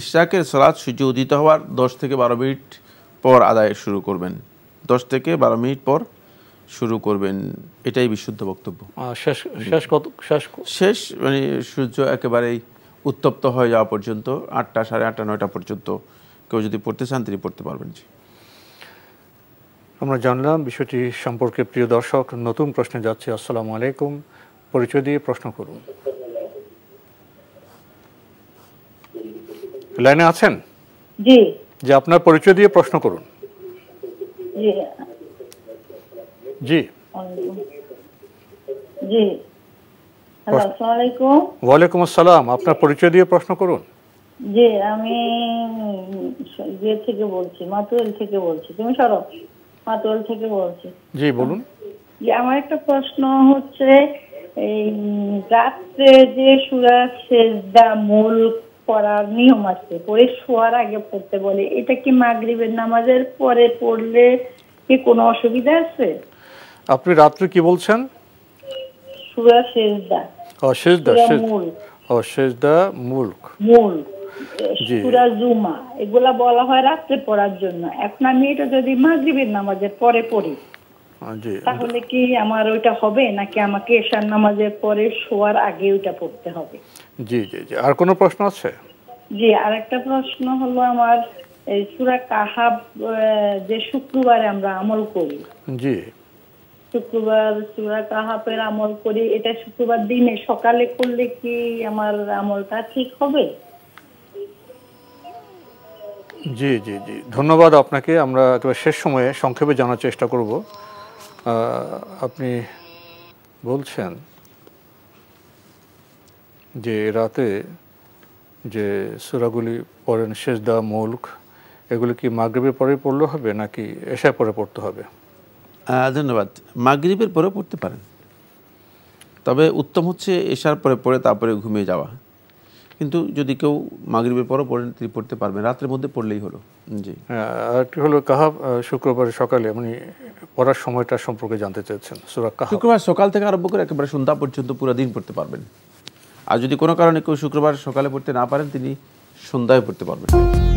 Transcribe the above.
ইশাকের সলাদ সূর্য উদিত হওয়ার দশ থেকে বারো মিনিট পর আদায় শুরু করবেন দশ থেকে বারো মিনিট পর শুরু করবেন এটাই বিশুদ্ধ বক্তব্য শেষ শেষ শেষ শেষ মানে সূর্য একেবারেই উত্তপ্ত হয়ে যাওয়া পর্যন্ত আটটা সাড়ে আটটা নয়টা পর্যন্ত কেউ যদি পড়তে চান তিনি পড়তে পারবেন জি আমরা জানলাম বিষয়টি সম্পর্কে প্রিয় দর্শক নতুন প্রশ্নে যাচ্ছে আসসালামু আলাইকুম পরিচয় দিয়ে প্রশ্ন করুন লাইনে আছেন জি যে আপনার পরিচয় দিয়ে প্রশ্ন করুন জি জি ওয়ালাইকুম আসসালাম আপনার পরিচয় দিয়ে প্রশ্ন করুন জি আমি ইয়ে থেকে বলছি মাতুয়েল থেকে বলছি তুমি সরব মাতুয়েল থেকে বলছি জি বলুন আমার একটা প্রশ্ন হচ্ছে এই রাত্রে যে সুরা শেষদা মূল পড়ার নিয়ম আছে পরে শোয়ার আগে পড়তে বলে এটা কি মাগরিবের নামাজের পরে পড়লে কি কোনো অসুবিধা আছে আপনি রাত্রে কি বলছেন সুরা সেজদা ও সেজদা ও সেজদা মুলক মুলক সুরা জুমা এগুলা বলা হয় রাত্রে পড়ার জন্য এখন আমি এটা যদি মাগরিবের নামাজের পরে পড়ি হ্যাঁ, তাহলে কি আমার ওইটা হবে নাকি আমাকে এশার নামাজের পরে শোয়ার আগে ওইটা পড়তে হবে জি জি জি আর কোনো প্রশ্ন আছে জি আর একটা প্রশ্ন হলো আমার এই সুরা কাহাব যে শুক্রবারে আমরা আমল করি জি শুক্রবার সুরা কাহাবের আমল করি এটা শুক্রবার দিনে সকালে করলে কি আমার আমলটা ঠিক হবে জি জি জি ধন্যবাদ আপনাকে আমরা একেবারে শেষ সময়ে সংক্ষেপে জানার চেষ্টা করব আপনি বলছেন যে রাতে যে সুরাগুলি পড়েন শেষদা মুল্ক এগুলি কি মাগরীবের পরে পড়লে হবে নাকি এশার পরে পড়তে হবে ধন্যবাদ মাগরীবের পরে পড়তে পারেন তবে উত্তম হচ্ছে এশার পরে পড়ে তারপরে ঘুমিয়ে যাওয়া কিন্তু যদি কেউ মাগরীবের পরও পড়েন তিনি পড়তে পারবেন রাত্রের মধ্যে পড়লেই হলো জি হ্যাঁ, আরেকটি হলো কাহাব শুক্রবার সকালে আপনি পড়ার সময়টা সম্পর্কে জানতে চেয়েছেন শুক্রবার সকাল থেকে আরম্ভ করে একেবারে সন্ধ্যা পর্যন্ত পুরো দিন পড়তে পারবেন আর যদি কোনো কারণে কেউ শুক্রবার সকালে পড়তে না পারেন তিনি সন্ধ্যায় পড়তে পারবেন